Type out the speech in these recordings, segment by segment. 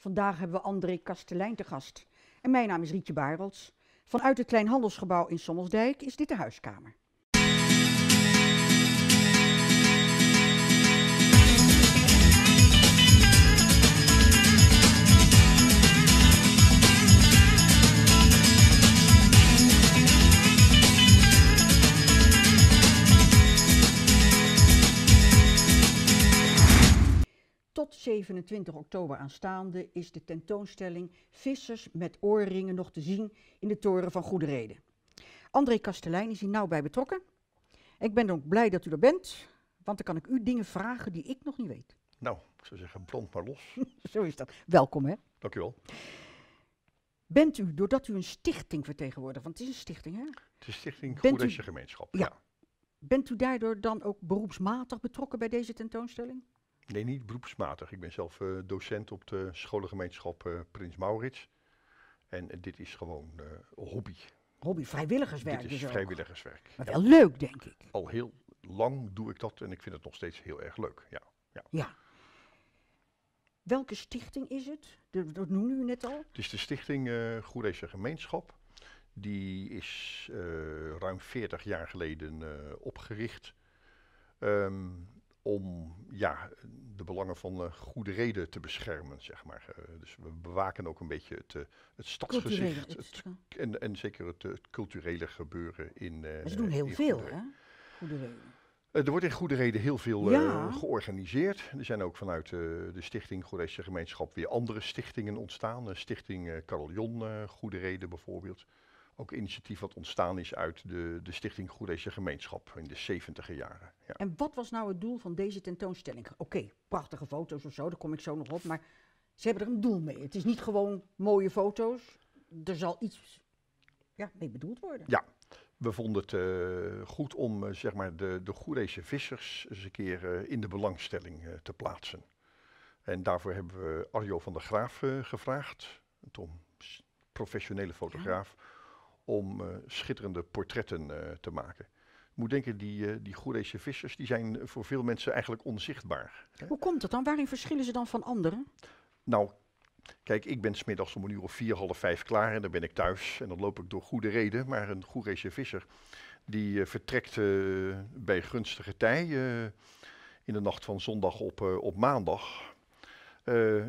Vandaag hebben we André Kastelein te gast. En mijn naam is Rietje Barels. Vanuit het Kleinhandelsgebouw in Sommelsdijk is dit de huiskamer. Tot 27 oktober aanstaande is de tentoonstelling Vissers met oorringen nog te zien in de Toren van reden. André Kastelein is hier nauw bij betrokken. Ik ben ook blij dat u er bent, want dan kan ik u dingen vragen die ik nog niet weet. Nou, ik zou zeggen, blond maar los. Zo is dat. Welkom, hè? Dank wel. Bent u, doordat u een stichting vertegenwoordigt, want het is een stichting, hè? Het is stichting Goederese Gemeenschap, ja. Bent u daardoor dan ook beroepsmatig betrokken bij deze tentoonstelling? Nee, niet beroepsmatig. Ik ben zelf eh, docent op de scholengemeenschap eh, Prins Maurits. En eh, dit is gewoon hobby. Hobby, vrijwilligerswerk. Dit dus is dus vrijwilligerswerk. Maar wel leuk, denk ik. Al heel lang doe ik dat en ik vind het nog steeds heel erg leuk. Ja. ja. ja. Welke stichting is het? dat noemde u net al. Het is de Stichting uh, Goerese Gemeenschap. Die is ruim 40 jaar geleden opgericht. Ehm, om ja, de belangen van eh, goede reden te beschermen, zeg maar. Eh, dus we bewaken ook een beetje het, eh, het stadsgezicht het, en, en zeker het, culturele gebeuren in. ze doen heel veel, hè? Goede reden. Er wordt in goede reden heel veel georganiseerd. Er zijn ook vanuit de Stichting Goedese Gemeenschap weer andere stichtingen ontstaan. Stichting Carillon Goede Reden bijvoorbeeld ook initiatief wat ontstaan is uit de, de Stichting Goedese Gemeenschap in de 70 jaren. Ja. En wat was nou het doel van deze tentoonstelling? Oké, prachtige foto's of zo, daar kom ik zo nog op, maar ze hebben er een doel mee. Het is niet gewoon mooie foto's, er zal iets ja, mee bedoeld worden. Ja, we vonden het eh, goed om eh, zeg maar de, de vissers eens een keer eh, in de belangstelling te plaatsen. En daarvoor hebben we Arjo van der Graaf gevraagd, een professionele fotograaf, om eh, schitterende portretten eh, te maken. Ik moet denken, die, eh, die Goerese vissers die zijn voor veel mensen eigenlijk onzichtbaar. Hoe komt dat dan? Waarin verschillen ze dan van anderen? Nou, Kijk, ik ben smiddags om een uur of vier, half vijf klaar en dan ben ik thuis. En dan loop ik door goede reden. Maar een Goerese visser, die vertrekt bij gunstige tij in de nacht van zondag op, op maandag.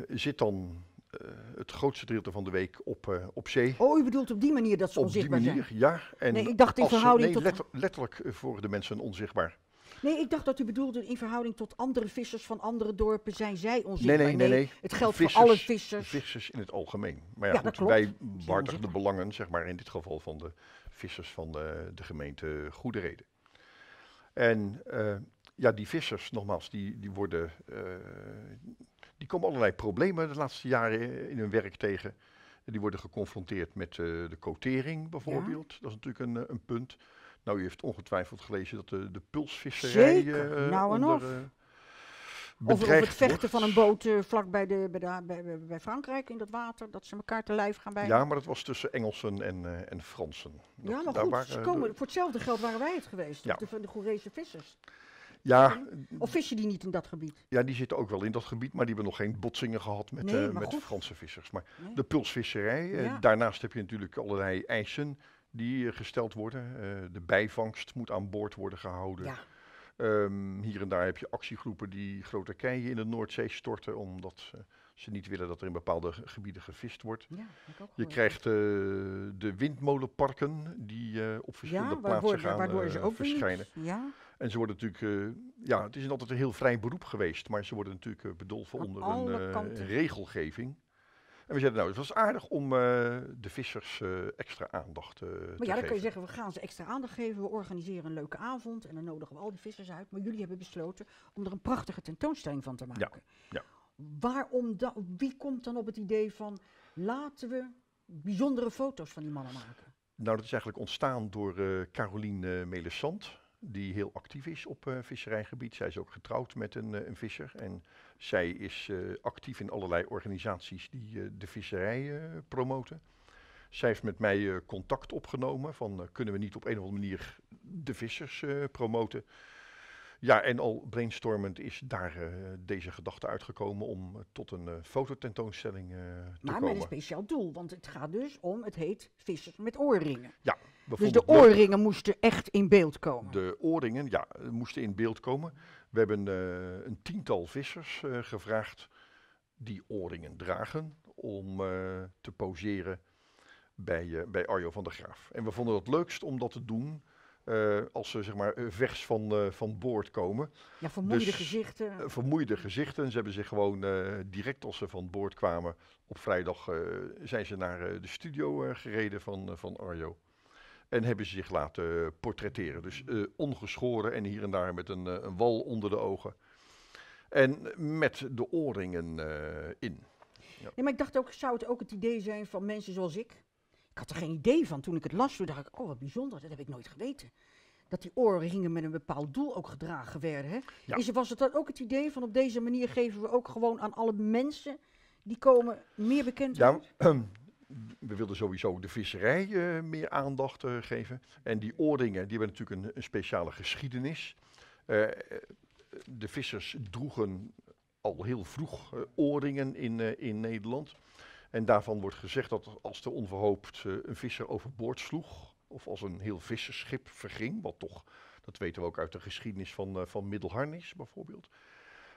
zit dan eh, het grootste deelte van de week op, eh, op zee. Oh, u bedoelt op die manier dat ze op onzichtbaar die manier, zijn? Ja. En nee, ik dacht in verhouding tot... letterlijk eh, voor de mensen onzichtbaar. Nee, ik dacht dat u bedoelde in verhouding tot andere vissers van andere dorpen zijn zij onzichtbaar. Nee, nee, nee. nee. Het geldt voor alle vissers. Vissers in het algemeen. Maar ja, goed, wij waardigen de belangen, zeg maar in dit geval van de vissers van de, de gemeente Goede Reden. En ja, die vissers, nogmaals, die, die worden die komen allerlei problemen de laatste jaren in hun werk tegen. Die worden geconfronteerd met eh, de quotering bijvoorbeeld. Dat is natuurlijk een, eh, een, punt. Nou, u heeft ongetwijfeld gelezen dat de, de pulsvisserij uh, nou en of, of het vechten van een boot vlak bij, de, bij, bij, Frankrijk in dat water, dat ze elkaar te lijf gaan bij. Ja, maar dat was tussen Engelsen en, en Fransen. ja, maar goed, waren, komen, voor hetzelfde geld waren wij het geweest, ja. de, de Goerese vissers. Ja, of vissen die niet in dat gebied? Ja, die zitten ook wel in dat gebied, maar die hebben nog geen botsingen gehad met, eh, met Franse vissers. Maar de pulsvisserij, eh, daarnaast heb je natuurlijk allerlei eisen die eh, gesteld worden. de bijvangst moet aan boord worden gehouden. Ja. Ehm, hier en daar heb je actiegroepen die grote keien in de Noordzee storten, omdat ze niet willen dat er in bepaalde gebieden gevist wordt. Ja, je krijgt eh, de windmolenparken die eh, op verschillende plaatsen gaan waardoor ze eh, ook verschijnen. Ja. En ze worden natuurlijk, ja, het is altijd een heel vrij beroep geweest, maar ze worden natuurlijk bedolven onder een regelgeving. En we zeiden, nou, het was aardig om de vissers extra aandacht te geven. Maar ja, dan kun je zeggen, we gaan ze extra aandacht geven, we organiseren een leuke avond en dan nodigen we al die vissers uit. Maar jullie hebben besloten om er een prachtige tentoonstelling van te maken. Ja, ja. Waarom dan? Wie komt dan op het idee van laten we bijzondere foto's van die mannen maken? Nou, dat is eigenlijk ontstaan door uh, Caroline eh, Melissant, die heel actief is op eh, visserijgebied. Zij is ook getrouwd met een, een visser en zij is actief in allerlei organisaties die de visserij promoten. Zij heeft met mij contact opgenomen van kunnen we niet op een of andere manier de vissers promoten. Ja, en al brainstormend is daar eh, deze gedachte uitgekomen om eh, tot een eh, fototentoonstelling te komen. Maar met een speciaal doel, want het gaat dus om, het heet Vissers met oorringen. Ja. Dus de oorringen moesten echt in beeld komen? De oorringen, ja, moesten in beeld komen. We hebben een tiental vissers gevraagd die oorringen dragen om te poseren bij, bij Arjo van der Graaf. En we vonden het leukst om dat te doen eh, als ze zeg maar eh, vers van, eh, van boord komen. Ja, vermoeide dus, gezichten. vermoeide gezichten. Ze hebben zich gewoon direct als ze van boord kwamen op vrijdag zijn ze naar de studio gereden van, van Arjo. En hebben ze zich laten portretteren. Dus ongeschoren en hier en daar met een, een, wal onder de ogen. En met de oorringen in. Ja. maar ik dacht ook, zou het ook het idee zijn van mensen zoals ik, had er geen idee van. Toen ik het las, toen dacht ik, oh wat bijzonder, dat heb ik nooit geweten. Dat die oorringen met een bepaald doel ook gedragen werden. Hè? was het dan ook het idee van op deze manier geven we ook gewoon aan alle mensen die komen meer bekend ja, we wilden sowieso de visserij eh, meer aandacht eh, geven. En die oorringen, die hebben natuurlijk een, speciale geschiedenis. Eh, de vissers droegen al heel vroeg oorringen in, in Nederland. En daarvan wordt gezegd dat als er onverhoopt eh, een visser overboord sloeg, of als een heel visserschip verging, wat toch, dat weten we ook uit de geschiedenis van, eh, van Middelharnis bijvoorbeeld,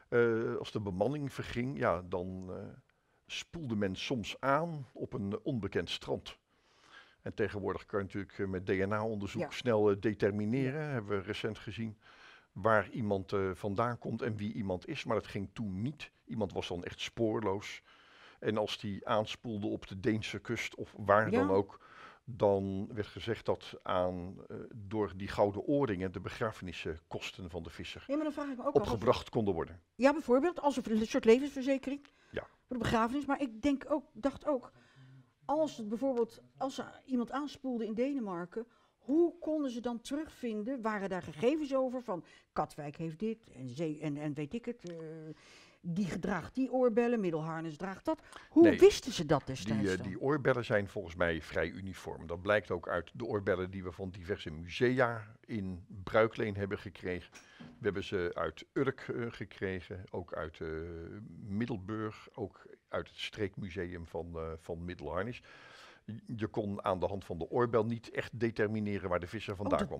eh, als de bemanning verging, ja, dan spoelde men soms aan op een onbekend strand. En tegenwoordig kan je natuurlijk met DNA-onderzoek snel determineren, hebben we recent gezien, waar iemand vandaan komt en wie iemand is. Maar dat ging toen niet. Iemand was dan echt spoorloos. En als die aanspoelde op de Deense kust of waar dan ook, dan werd gezegd dat aan, eh, door die gouden oorringen de begrafeniskosten van de visser ja, maar dan vraag ik me ook opgebracht konden worden. Ja, bijvoorbeeld als een soort levensverzekering ja. voor de begrafenis. Maar ik denk ook, dacht ook, als het bijvoorbeeld als er iemand aanspoelde in Denemarken, hoe konden ze dan terugvinden? Waren daar gegevens over van Katwijk heeft dit en, zee, en, weet ik het? Uh, die gedraagt, die oorbellen, middelharnis draagt dat. Hoe wisten ze dat destijds? Die, eh, die oorbellen zijn volgens mij vrij uniform. Dat blijkt ook uit de oorbellen die we van diverse musea in bruikleen hebben gekregen. We hebben ze uit Urk eh, gekregen, ook uit eh, Middelburg, ook uit het streekmuseum van, van Middelharnis je kon aan de hand van de oorbel niet echt determineren waar de visser vandaan oh, kwam.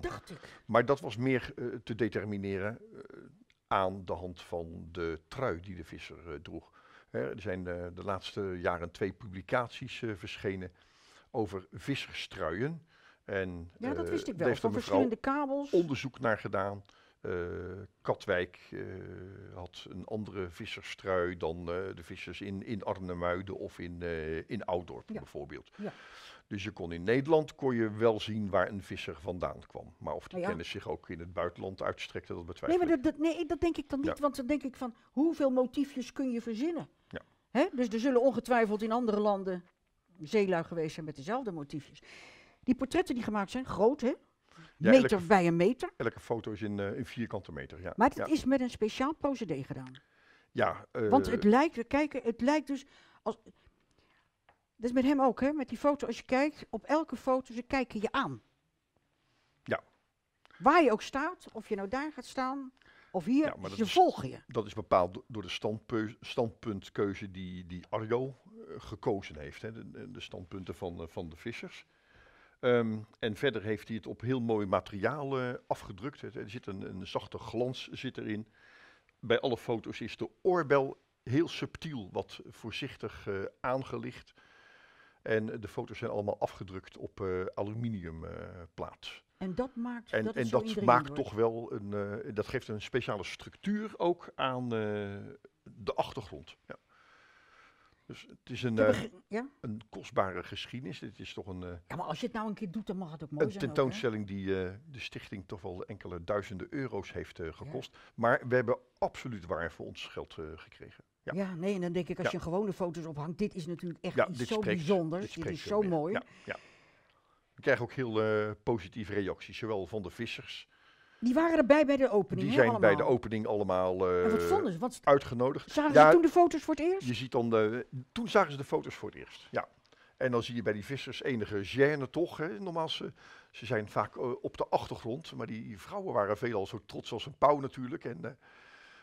Maar dat was meer te determineren aan de hand van de trui die de visser eh, droeg. Hè, er zijn eh, de, laatste jaren twee publicaties eh, verschenen over visserstruien. En, ja, dat wist ik wel. Van verschillende kabels. Onderzoek naar gedaan. Eh, Katwijk eh, had een andere visserstrui dan eh, de vissers in, in Arnhemuiden of in, in Ouddorp bijvoorbeeld. Ja. Dus je kon in Nederland kon je wel zien waar een visser vandaan kwam. Maar of die kennis zich ook in het buitenland uitstrekte, dat betwijfel nee, maar dat, nee, dat denk ik dan niet. Want dan denk ik van, hoeveel motiefjes kun je verzinnen? Ja. Hè? Dus er zullen ongetwijfeld in andere landen zeelui geweest zijn met dezelfde motiefjes. Die portretten die gemaakt zijn, groot hè? meter bij een meter? Elke foto is in, in eh, vierkante meter, ja. Maar het is met een speciaal procedé gedaan? Ja. Eh, Want het lijkt, we kijken, het lijkt dus... Als, dat is met hem ook, hè? Met die foto, als je kijkt, op elke foto, ze kijken je aan. Ja. Waar je ook staat, of je nou daar gaat staan, of hier, ja, ze volgen je. Dat is bepaald door de standpuntkeuze die, die Arjo eh, gekozen heeft. Hè? De, standpunten van, van de vissers. Ehm, en verder heeft hij het op heel mooi materiaal eh, afgedrukt. Er zit een, een, zachte glans zit erin. Bij alle foto's is de oorbel heel subtiel, wat voorzichtig uh, aangelicht. En de foto's zijn allemaal afgedrukt op eh, aluminiumplaat. en dat maakt, en, dat en dat maakt toch wel een. dat geeft een speciale structuur ook aan de achtergrond. Ja. Dus het is een, eh, ja? een kostbare geschiedenis. Dit is toch een, eh, ja, maar als je het nou een keer doet, dan mag het ook mooi een zijn. Een tentoonstelling die eh, de stichting toch wel enkele duizenden euro's heeft gekost. Maar we hebben absoluut waar voor ons geld gekregen. Ja. ja. nee, en dan denk ik als je gewone foto's ophangt, dit is natuurlijk echt iets zo bijzonder. bijzonders. Dit, dit is zo mooi. We krijgen ook heel positieve reacties, zowel van de vissers die waren erbij bij de opening. Die zijn bij de opening allemaal eh, uitgenodigd. Zagen ja, ze toen de foto's voor het eerst? Je ziet dan de, toen zagen ze de foto's voor het eerst. Ja. En dan zie je bij die vissers enige gêne toch. Hè. Normaal ze, ze zijn vaak eh, op de achtergrond, maar die vrouwen waren veelal zo trots als een pauw natuurlijk. En, eh,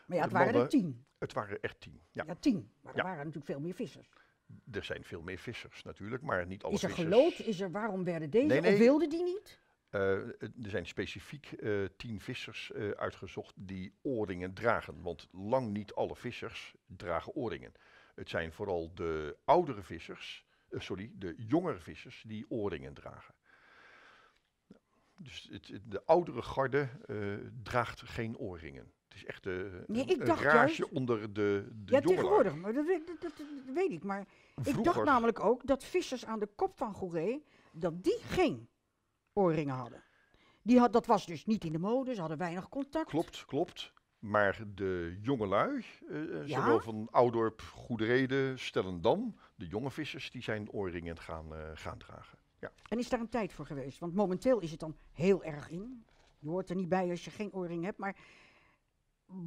maar ja, het waren er tien. Het waren echt tien. Ja, ja tien. Maar er waren natuurlijk veel meer vissers. Er zijn veel meer vissers natuurlijk, maar niet alle vissers. Is er gelood? Is er, waarom werden deze? Of wilden die niet? Eh, er zijn specifiek eh, tien vissers eh, uitgezocht die oorringen dragen. Want lang niet alle vissers dragen oorringen. Het zijn vooral de oudere vissers, sorry, de jongere vissers die oorringen dragen. Dus het, de oudere garde draagt geen oorringen. Het is echt een, nee, ik dacht juist, onder de, de Ja, tegenwoordig, maar dat, weet ik. Maar ik dacht namelijk ook dat vissers aan de kop van Goeree, dat die geen oorringen hadden. Die had, dat was dus niet in de mode, ze hadden weinig contact. Klopt, klopt. Maar de jongelui, uh, eh, eh, ja? zowel van Oudorp, stellen Stellendam, de jonge vissers, die zijn oorringen gaan, eh, gaan dragen. Ja. En is daar een tijd voor geweest? Want momenteel is het dan heel erg in. Je hoort er niet bij als je geen oorring hebt, maar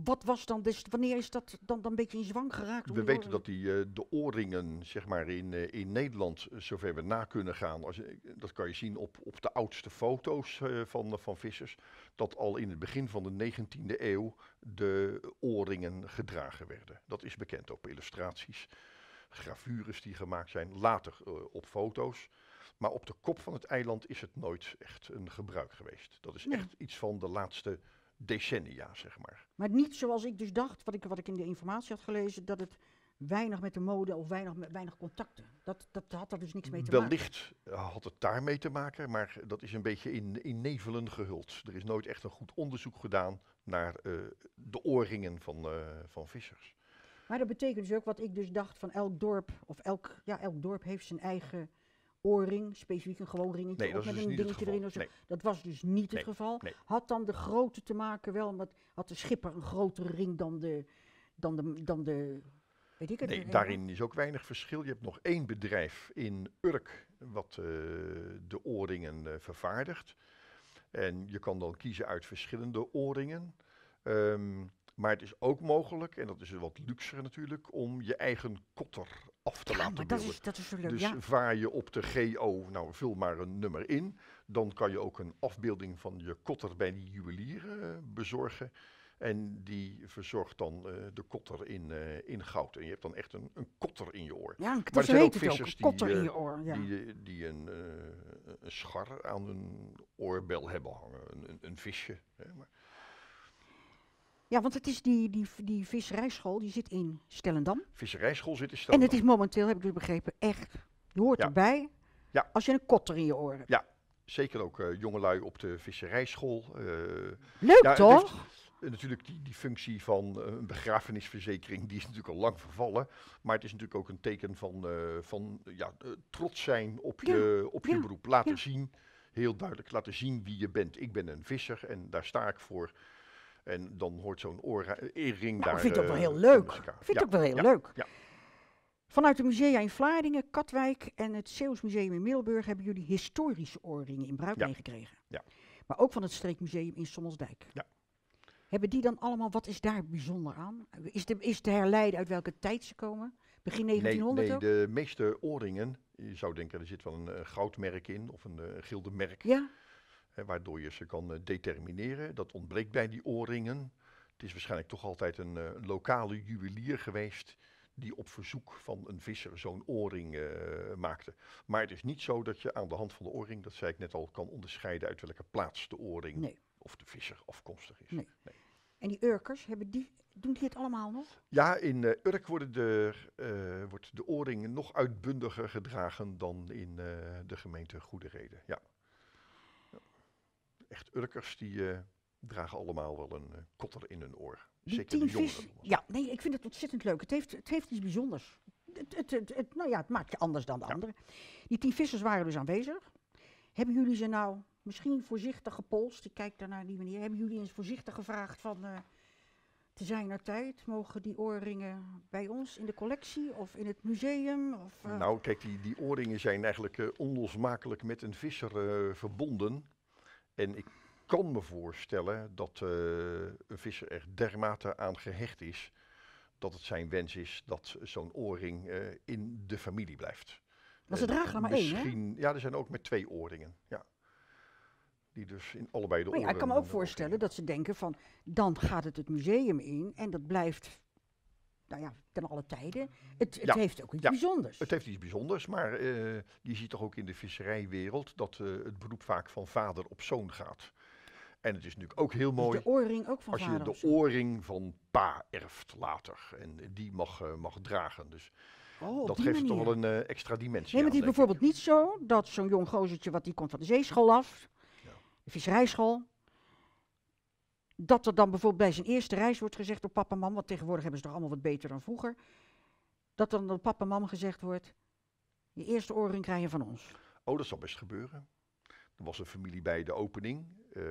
wat was dan, dus, wanneer is dat dan, dan een beetje in zwang geraakt? We weten dat die, eh, de oorringen zeg maar, in, eh, in Nederland, eh, zover we na kunnen gaan, als, dat kan je zien op, op de oudste foto's van, van vissers, dat al in het begin van de 19e eeuw de oorringen gedragen werden. Dat is bekend op illustraties, gravures die gemaakt zijn, later op foto's. Maar op de kop van het eiland is het nooit echt een gebruik geweest. Dat is echt iets van de laatste decennia, zeg maar. Maar niet zoals ik dus dacht, wat ik, wat ik in de informatie had gelezen, dat het weinig met de mode of weinig, weinig contacten. Dat, dat had er dus niks mee te Wellicht maken. Wellicht eh, had het daarmee te maken, maar dat is een beetje in, in nevelen gehuld. Er is nooit echt een goed onderzoek gedaan naar eh, de oorringen van, eh, van vissers. Maar dat betekent dus ook wat ik dus dacht van elk dorp, of elk, ja, elk dorp heeft zijn eigen oorring, specifiek een gewoon ringetje, nee, of met dus een dingetje erin. Of zo. Dat was dus niet het geval. Had dan de grootte te maken wel, met, had de schipper een grotere ring dan de, dan de, dan de weet ik het Nee, daarin is ook weinig verschil. Je hebt nog één bedrijf in Urk wat eh, de oorringen eh, vervaardigt. En je kan dan kiezen uit verschillende oorringen. Ehm, maar het is ook mogelijk, en dat is wat luxer natuurlijk, om je eigen kotter af te ja, laten maar dat is, dat leuk, Dus vaar je op de GO, nou vul maar een nummer in, dan kan je ook een afbeelding van je kotter bij die juwelier eh, bezorgen. En die verzorgt dan eh, de kotter in, eh, in goud. En je hebt dan echt een, een kotter in je oor. Ja, maar er zijn ook vissers die, in je oor, die, een, een, schar aan hun oorbel hebben hangen. Een, een, een visje. Hè, maar ja, want het is die, die, die visserijschool, die zit in Stellendam. Visserijschool zit in Stellendam. En het is momenteel, heb ik dus begrepen, echt, je hoort erbij ja. als je een kotter in je oren hebt. Ja, zeker ook eh, jongelui op de visserijschool. Eh, Leuk toch? Eh, natuurlijk die, die functie van een begrafenisverzekering, die is natuurlijk al lang vervallen. Maar het is natuurlijk ook een teken van, van ja, trots zijn op je, op je beroep. Laten zien, heel duidelijk laten zien wie je bent. Ik ben een visser en daar sta ik voor. En dan hoort zo'n oorring eh, daar... Eh, ik vind ik ook wel heel leuk. vind ook wel heel leuk. Ja. Vanuit de musea in Vlaardingen, Katwijk en het Zeeuws in Middelburg hebben jullie historische oorringen in bruik meegekregen. Ja. Maar ook van het Streekmuseum in Sommelsdijk. Ja. Hebben die dan allemaal, wat is daar bijzonder aan? Is te, is herleiden uit welke tijd ze komen? Begin 1900 Nee, nee de meeste oorringen, je zou denken er zit wel een eh, goudmerk in of een gilde merk. Ja waardoor je ze kan eh, determineren. Dat ontbreekt bij die oorringen. Het is waarschijnlijk toch altijd een eh, lokale juwelier geweest die op verzoek van een visser zo'n oorring eh, maakte. Maar het is niet zo dat je aan de hand van de oorring, dat zei ik net al, kan onderscheiden uit welke plaats de oorring of de visser afkomstig is. Nee. nee. En die Urkers, hebben die, doen die het allemaal nog? Ja, in Urk worden de, uh, wordt de oorring nog uitbundiger gedragen dan in de gemeente Goede Reden. Ja echt Urkers die eh, dragen allemaal wel een eh, kotter in hun oor. Zeker de jongeren. Vis, ja, nee, ik vind het ontzettend leuk. Het heeft, het heeft iets bijzonders. Het, het, het, nou ja, het maakt je anders dan de ja. anderen. Die tien vissers waren dus aanwezig. Hebben jullie ze nou misschien voorzichtig gepolst? Ik kijk daar naar die manier. Hebben jullie eens voorzichtig gevraagd van... Eh, te zijn er tijd, mogen die oorringen bij ons in de collectie of in het museum? Of, Nou, kijk, die, die oorringen zijn eigenlijk onlosmakelijk met een visser verbonden. En ik kan me voorstellen dat eh, een visser er dermate aan gehecht is dat het zijn wens is dat zo'n oorring eh, in de familie blijft. Maar ze dragen er maar één, hè? Ja, er zijn ook met twee oorringen, ja. Die dus in allebei de maar ik kan me ook eh, voorstellen dat ze denken van, dan gaat het het museum in en dat blijft nou ja, ten alle tijden. Het, het heeft ook iets ja. bijzonders. Het heeft iets bijzonders, maar eh, je ziet toch ook in de visserijwereld dat eh, het beroep vaak van vader op zoon gaat. En het is natuurlijk ook heel dus mooi de oorring ook van als je de ooring van pa erft later. En die mag, eh, mag dragen. Dus Oh, dat geeft toch wel een extra dimensie. Nee, maar het is bijvoorbeeld niet zo dat zo'n jong gozertje, wat die komt van de zeeschool af, ja. de visserijschool, dat er dan bijvoorbeeld bij zijn eerste reis wordt gezegd door papa en mam, want tegenwoordig hebben ze toch allemaal wat beter dan vroeger, dat dan door papa en mam gezegd wordt, je eerste oren krijgen van ons. Oh, dat zal best gebeuren. Er was een familie bij de opening, eh,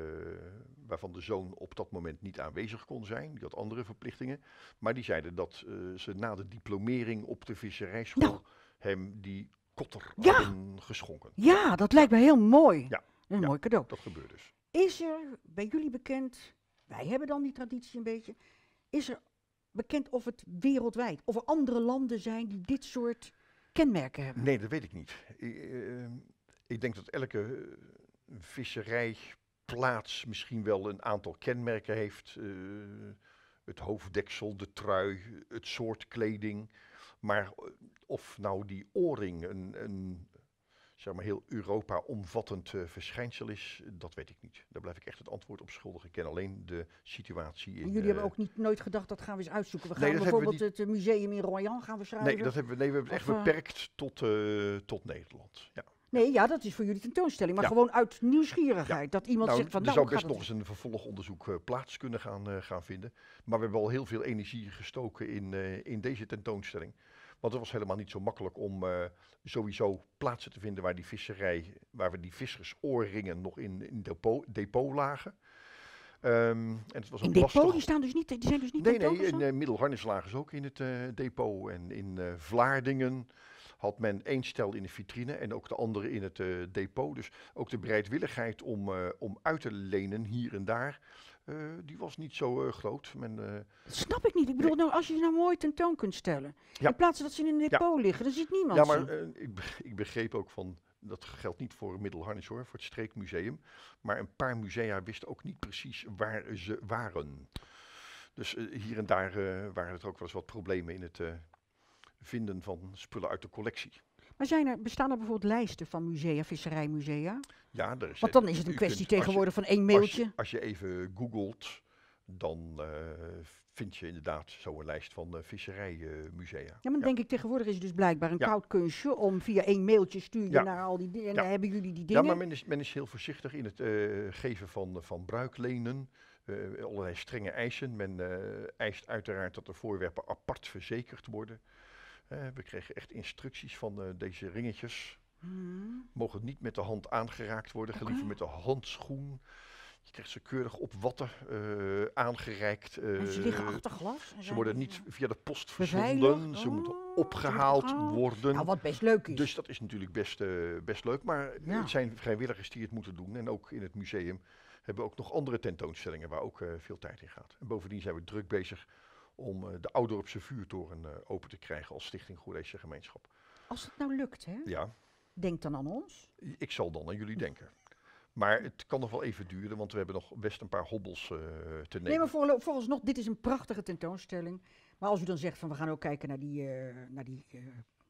waarvan de zoon op dat moment niet aanwezig kon zijn. Die had andere verplichtingen. Maar die zeiden dat eh, ze na de diplomering op de visserijschool hem die kotter ja. hadden geschonken. Ja, dat lijkt me heel mooi. Ja. Een mooi cadeau. Dat gebeurt dus. Is er bij jullie bekend wij hebben dan die traditie een beetje. Is er bekend of het wereldwijd, of er andere landen zijn die dit soort kenmerken hebben? Nee, dat weet ik niet. Ik, eh, ik denk dat elke eh, visserijplaats misschien wel een aantal kenmerken heeft. Eh, het hoofddeksel, de trui, het soort kleding. Maar of nou die oorring, een, een zeg maar, heel Europa omvattend eh, verschijnsel is, dat weet ik niet. Daar blijf ik echt het antwoord op schuldig. Ik ken alleen de situatie in... jullie hebben eh, ook niet, nooit gedacht, dat gaan we eens uitzoeken. We gaan bijvoorbeeld het eh, museum in Royan gaan we schrijven. Nee, dat hebben we, nee, we hebben het echt beperkt tot, tot Nederland. Ja. Nee, ja, dat is voor jullie tentoonstelling. Maar gewoon uit nieuwsgierigheid. Dat iemand nou, zegt van. Er nou, zou best nog eens een vervolgonderzoek plaats kunnen gaan, gaan vinden. Maar we hebben al heel veel energie gestoken in, in deze tentoonstelling. Want het was helemaal niet zo makkelijk om eh, sowieso plaatsen te vinden waar die visserij, waar we die vissersoorringen nog in, in depot, depot lagen. Um, en het was in depot, lastig. die, staan dus niet, die zijn dus niet Nee, nee, in uh, eh, Middelharnis lagen ze ook in het eh, depot. En in Vlaardingen had men één stel in de vitrine en ook de andere in het depot. Dus ook de bereidwilligheid om, om uit te lenen hier en daar eh, die was niet zo eh, groot. Eh, dat snap ik niet. Ik bedoel, nou, als je ze nou mooi tentoon kunt stellen. In plaats van dat ze in een depot liggen, dan ziet niemand Ja, maar ik, ik, begreep ook van, dat geldt niet voor Middelharnis hoor, voor het Streekmuseum. Maar een paar musea wisten ook niet precies waar ze waren. Dus hier en daar waren er ook wel eens wat problemen in het vinden van spullen uit de collectie. Maar zijn er, bestaan er bijvoorbeeld lijsten van musea, visserijmusea? Ja, er is. Want dan is het een kwestie tegenwoordig van één mailtje. Als je, even googelt, dan eh, vind je inderdaad zo'n lijst van eh, visserijmusea. ja, maar denk ik tegenwoordig is het dus blijkbaar een koud kunstje om via één mailtje sturen je naar al die dingen. En hebben jullie die dingen. Ja, maar men is, men is heel voorzichtig in het eh, geven van, van bruiklenen. allerlei strenge eisen. Men eist uiteraard dat de voorwerpen apart verzekerd worden we kregen echt instructies van eh, deze ringetjes. Hmm. Mogen niet met de hand aangeraakt worden, okay. liever met de handschoen. Je krijgt ze keurig op watten uh, aangereikt. Uh, ze eh, liggen achter glas? Ze worden dus, niet via de post verzonden. Oh, ze moeten opgehaald worden. Nou, wat best leuk is. Dus dat is natuurlijk best, best leuk. Maar het zijn vrijwilligers die het moeten doen. En ook in het museum hebben we ook nog andere tentoonstellingen waar ook veel tijd in gaat. En bovendien zijn we druk bezig om eh, de Oudorpse vuurtoren eh, open te krijgen als Stichting Goerleesje Gemeenschap. Als het nou lukt, hè? Ja. Denk dan aan ons. Ik zal dan aan jullie denken. Maar het kan nog wel even duren, want we hebben nog best een paar hobbels eh, te nemen. Nee, maar voor, nog. dit is een prachtige tentoonstelling. Maar als u dan zegt van we gaan ook kijken naar die, naar die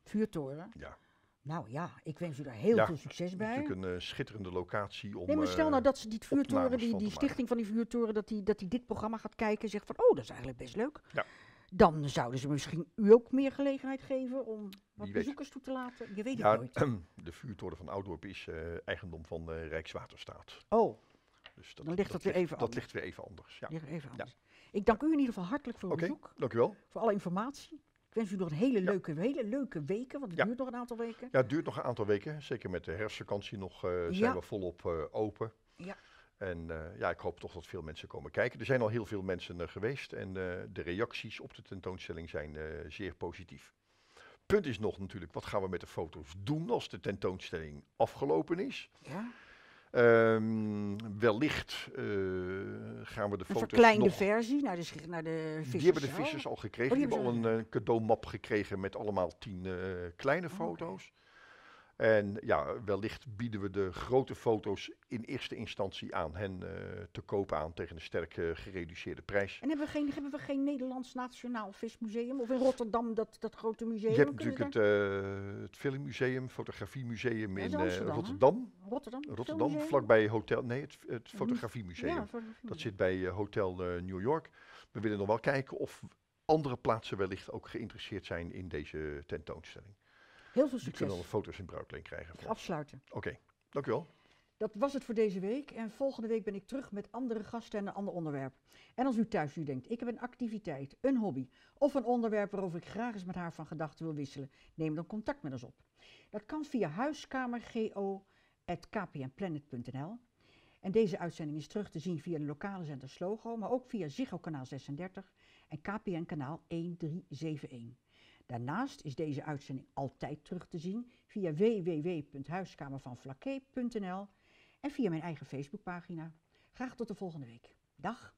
vuurtoren. Ja. Nou ja, ik wens u daar heel veel succes bij. het is Natuurlijk een eh, schitterende locatie om. Nee, maar stel nou eh, dat ze die vuurtoren, die, die stichting van die vuurtoren, dat die, dat die dit programma gaat kijken en zegt van, oh, dat is eigenlijk best leuk. Ja. Dan zouden ze misschien u ook meer gelegenheid geven om wat bezoekers toe te laten. Je weet het ja, nooit. de vuurtoren van Oudorp is eh, eigendom van uh, Rijkswaterstaat. Oh. Dus dat, dan ligt dat, weer even anders. Dat ligt weer even anders. Ja. even anders. Ik dank u in ieder geval hartelijk voor uw bezoek. Dank u wel. Voor alle informatie. Ik wens u nog een hele leuke, hele leuke weken, want het duurt nog een aantal weken. Ja, het duurt nog een aantal weken. Zeker met de herfstvakantie nog eh, zijn we volop eh, open. Ja. En eh, ja, ik hoop toch dat veel mensen komen kijken. Er zijn al heel veel mensen geweest en de reacties op de tentoonstelling zijn zeer positief. Punt is nog natuurlijk, wat gaan we met de foto's doen als de tentoonstelling afgelopen is? Ja. Um, wellicht eh, gaan we de foto's verkleinde nog versie naar de, naar de vissers. Die hebben de vissers al gekregen. Oh, die, hebben al een uh, cadeaumap gekregen met allemaal tien eh, kleine oh, foto's. En ja, wellicht bieden we de grote foto's in eerste instantie aan hen eh, te kopen aan tegen een sterk gereduceerde prijs. En hebben we, geen, hebben we geen Nederlands Nationaal Vismuseum of in Rotterdam dat, dat grote museum? Je hebt natuurlijk het, uh, het, Filmmuseum, Fotografiemuseum in eh, Rotterdam. Rotterdam, Rotterdam, Rotterdam vlakbij Hotel, nee het, het Fotografiemuseum. Ja, Dat zit bij Hotel New York. We willen nog wel kijken of andere plaatsen wellicht ook geïnteresseerd zijn in deze tentoonstelling. Heel veel succes. Ik kunnen alle foto's in bruikleen krijgen. Voor. Afsluiten. Oké, dank u wel. Dat was het voor deze week. En volgende week ben ik terug met andere gasten en een ander onderwerp. En als u thuis nu denkt, ik heb een activiteit, een hobby of een onderwerp waarover ik graag eens met haar van gedachten wil wisselen, neem dan contact met ons op. Dat kan via huiskamergo.kpnplanet.nl. En deze uitzending is terug te zien via de lokale zender Slogo, maar ook via Ziggo kanaal 36 en KPN kanaal 1371. Daarnaast is deze uitzending altijd terug te zien via www.huiskamervanflaké.nl en via mijn eigen Facebookpagina. Graag tot de volgende week. Dag!